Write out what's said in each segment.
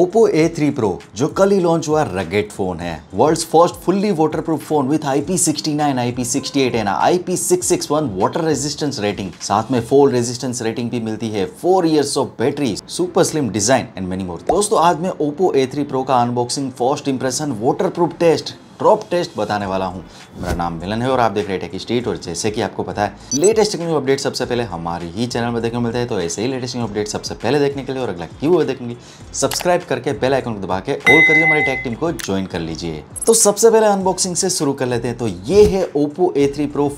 Oppo A3 Pro जो कल ही लॉन्च हुआ रगेट फोन है world first fully proof phone with I I P P sixty nine P six and one water resistance rating साथ में fall resistance rating भी मिलती है four years of battery super slim design and many more दोस्तों आज मैं Oppo A3 Pro का unboxing first impression water test drop test बताने वाला हूँ मेरा नाम मिलन है और आप देख रहे हैं टेक स्टेट और जैसे कि आपको पता है लेटेस्ट न्यू अपडेट सबसे पहले हमारे ही चैनल में देखने को मिलते हैं तो ऐसे ही लेटेस्ट न्यू अपडेट सबसे पहले देखने के लिए और अगला क्यू देखने के सब्सक्राइब करके बेल आइकन को दबा के और करके हमारी टैक टीम को ज्वाइन कर लीजिए तो सबसे पहले अनबॉक्सिंग से शुरू कर लेते हैं तो ये है ओप्पो ए थ्री प्रो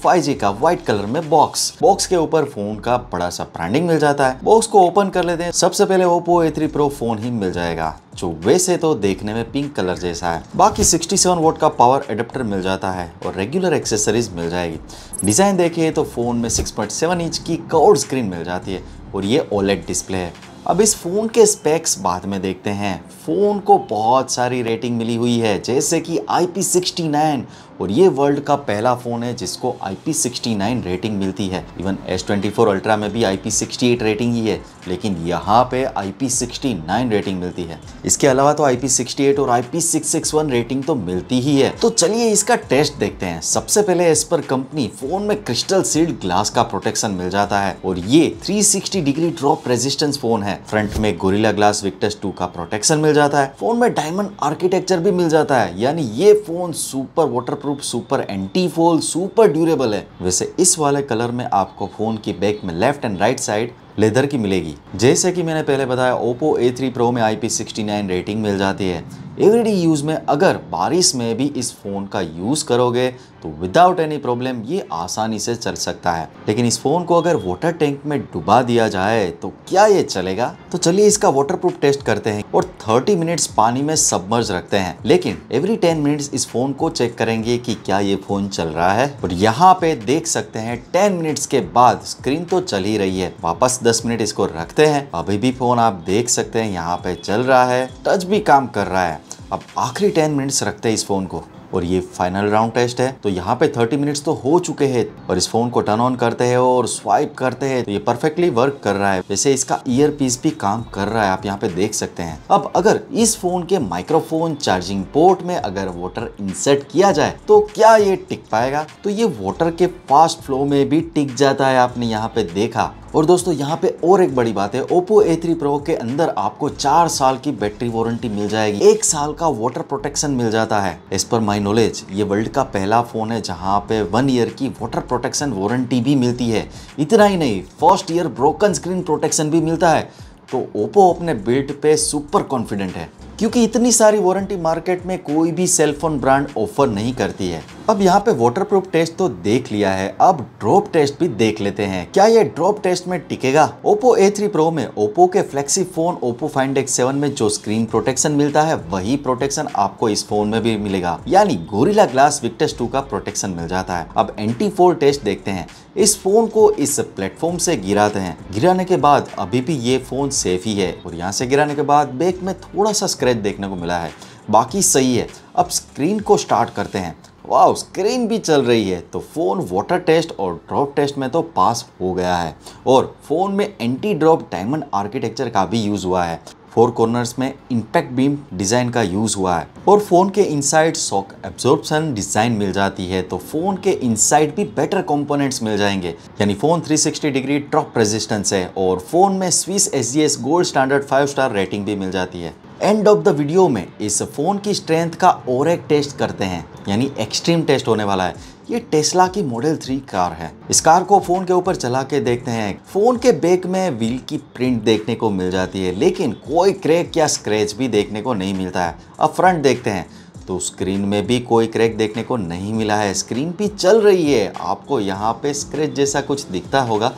का व्हाइट कलर में बॉक्स बॉक्स के ऊपर फोन का बड़ा सा ब्रांडिंग मिल जाता है बॉक्स को ओपन कर लेते हैं सबसे पहले ओप्पो ए थ्री फोन ही मिल जाएगा जो वैसे तो देखने में पिंक कलर जैसा है बाकी 67 वोट का पावर एडेप्टर मिल जाता है और रेगुलर एक्सेसरीज मिल जाएगी डिज़ाइन देखिए तो फ़ोन में 6.7 इंच की कर्व स्क्रीन मिल जाती है और ये ओलेट डिस्प्ले है अब इस फ़ोन के स्पेक्स बाद में देखते हैं फ़ोन को बहुत सारी रेटिंग मिली हुई है जैसे कि IP69 और ये वर्ल्ड का पहला फ़ोन है जिसको IP69 रेटिंग मिलती है इवन S24 अल्ट्रा में भी IP68 रेटिंग ही है लेकिन यहाँ पे IP69 रेटिंग मिलती है इसके अलावा तो IP68 और IP661 रेटिंग तो मिलती ही है तो चलिए इसका टेस्ट देखते हैं सबसे पहले इस पर कंपनी फ़ोन में क्रिस्टल सील्ड ग्लास का प्रोटेक्शन मिल जाता है और ये sixty degree drop resistance phone है है फ्रंट में गोरिला ग्लास विक्टस 2 का प्रोटेक्शन मिल जाता है फोन में डायमंड आर्किटेक्चर भी मिल जाता है यानी ये phone super waterproof super anti fall super durable है वैसे इस वाले कलर में आपको फोन की बैक में left and right side leather की मिलेगी जैसे कि मैंने पहले बताया ओप्पो A3 Pro में IP69 रेटिंग मिल जाती है एवरीडे यूज़ में अगर बारिश में भी इस फ़ोन का यूज़ करोगे तो विदाउट एनी प्रॉब्लम ये आसानी से चल सकता है लेकिन इस फ़ोन को अगर वाटर टैंक में डुबा दिया जाए तो क्या ये चलेगा तो चलिए इसका वाटरप्रूफ टेस्ट करते हैं और 30 मिनट्स पानी में सबमर्ज रखते हैं लेकिन एवरी 10 मिनट्स इस फ़ोन को चेक करेंगे कि क्या ये फ़ोन चल रहा है और यहाँ पे देख सकते हैं टेन मिनट्स के बाद स्क्रीन तो चल ही रही है वापस दस मिनट इसको रखते हैं अभी भी फ़ोन आप देख सकते हैं यहाँ पे चल रहा है टच भी काम कर रहा है अब आखिरी टेन मिनट्स रखते हैं इस फ़ोन को और ये फाइनल राउंड टेस्ट है तो यहाँ पे 30 मिनट्स तो हो चुके हैं और इस फोन को टर्न ऑन करते हैं और स्वाइप करते हैं तो ये परफेक्टली वर्क कर रहा है वैसे इसका ईयर पीस भी काम कर रहा है आप यहाँ पे देख सकते हैं अब अगर इस फोन के माइक्रोफोन चार्जिंग पोर्ट में अगर वाटर इंसर्ट किया जाए तो क्या ये टिक पाएगा तो ये वॉटर के फास्ट फ्लो में भी टिक जाता है आपने यहाँ पे देखा और दोस्तों यहाँ पे और एक बड़ी बात है ओप्पो ए थ्री प्रो के अंदर आपको चार साल की बैटरी वारंटी मिल जाएगी एक साल का वाटर प्रोटेक्शन मिल जाता है इस पर माई नॉलेज ये वर्ल्ड का पहला फोन है जहाँ पे वन ईयर की वाटर प्रोटेक्शन वारंटी भी मिलती है इतना ही नहीं first year broken screen protection भी मिलता है तो ओप्पो अपने बिल्ट पे सुपर कॉन्फिडेंट है क्योंकि इतनी सारी वारंटी मार्केट में कोई भी सेलफोन ब्रांड ऑफर नहीं करती है अब यहाँ पे वाटरप्रूफ टेस्ट तो देख लिया है अब ड्रॉप टेस्ट भी देख लेते हैं क्या ये ड्रॉप टेस्ट में टिकेगा ओप्पो A3 Pro में ओप्पो के फ्लेक्सी फोन ओप्पो फाइंड सेवन में जो स्क्रीन प्रोटेक्शन मिलता है वही प्रोटेक्शन आपको इस फोन में भी मिलेगा यानी गोरिला ग्लास विक्टस टू का प्रोटेक्शन मिल जाता है अब एंटी फोर टेस्ट देखते हैं इस फोन को इस प्लेटफॉर्म से गिराते हैं गिराने के बाद अभी भी ये फोन सेफ ही है और यहाँ से गिराने के बाद बेक में थोड़ा सा स्क्रेच देखने को मिला है बाकी सही है अब स्क्रीन को स्टार्ट करते हैं वाह स्क्रीन भी चल रही है तो फ़ोन वाटर टेस्ट और ड्रॉप टेस्ट में तो पास हो गया है और फ़ोन में एंटी ड्रॉप डायमंड आर्किटेक्चर का भी यूज़ हुआ है फोर कॉर्नर्स में इंपैक्ट बीम डिज़ाइन का यूज़ हुआ है और फ़ोन के इनसाइड सॉक एब्जॉर्बसन डिज़ाइन मिल जाती है तो फ़ोन के इनसाइड भी बेटर कंपोनेंट्स मिल जाएंगे यानी फ़ोन 360 डिग्री ड्रॉप रेजिस्टेंस है और फ़ोन में Swiss S gold standard five star rating भी मिल जाती है एंड ऑफ द वीडियो में इस फ़ोन की स्ट्रेंथ का एक टेस्ट e करते हैं यानी एक्सट्रीम टेस्ट होने वाला है ये टेस्ला की मॉडल थ्री कार है इस कार को फोन के ऊपर चला के देखते हैं फोन के बैक में व्हील की प्रिंट देखने को मिल जाती है लेकिन कोई क्रैक या स्क्रैच भी देखने को नहीं मिलता है अब फ्रंट देखते हैं तो स्क्रीन में भी कोई क्रैक देखने को नहीं मिला है स्क्रीन भी चल रही है आपको यहाँ पे स्क्रैच जैसा कुछ दिखता होगा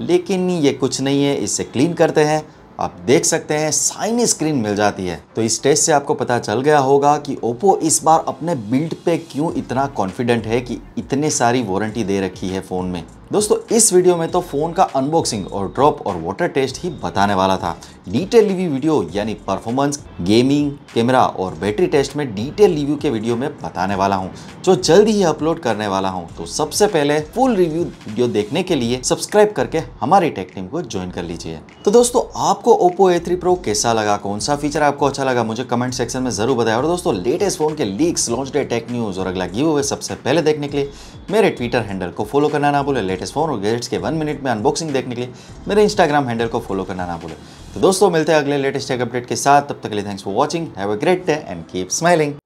लेकिन ये कुछ नहीं है इसे क्लीन करते हैं आप देख सकते हैं साइन स्क्रीन मिल जाती है तो इस टेस्ट से आपको पता चल गया होगा कि ओप्पो इस बार अपने बिल्ड पे क्यों इतना कॉन्फिडेंट है कि इतने सारी वारंटी दे रखी है फ़ोन में दोस्तों इस वीडियो में तो फ़ोन का अनबॉक्सिंग और ड्रॉप और वाटर टेस्ट ही बताने वाला था डिटेल रिव्यू वीडियो यानी परफॉर्मेंस गेमिंग कैमरा और बैटरी टेस्ट में डिटेल रिव्यू के वीडियो में बताने वाला हूं जो जल्दी ही अपलोड करने वाला हूं तो सबसे पहले फुल रिव्यू वीडियो देखने के लिए सब्सक्राइब करके हमारी टेक टीम को ज्वाइन कर लीजिए तो दोस्तों आपको ओप्पो ए थ्री कैसा लगा कौन सा फीचर आपको अच्छा लगा मुझे कमेंट सेक्शन में जरूर बताया और दोस्तों लेटेस्ट फोन के leaks launch day tech news और अगला गिव सबसे पहले देखने के लिए मेरे ट्विटर हैंडल को फॉलो करना ना बोले लेटेस्ट फ़ोन और गैजेट्स के वन मिनट में अनबॉक्सिंग देखने के लिए मेरे इंस्टाग्राम हैंडल को फॉलो करना ना भूलें तो दोस्तों मिलते हैं अगले लेटेस्ट टेक अपडेट के साथ तब तक के लिए thanks for watching have a great day and keep smiling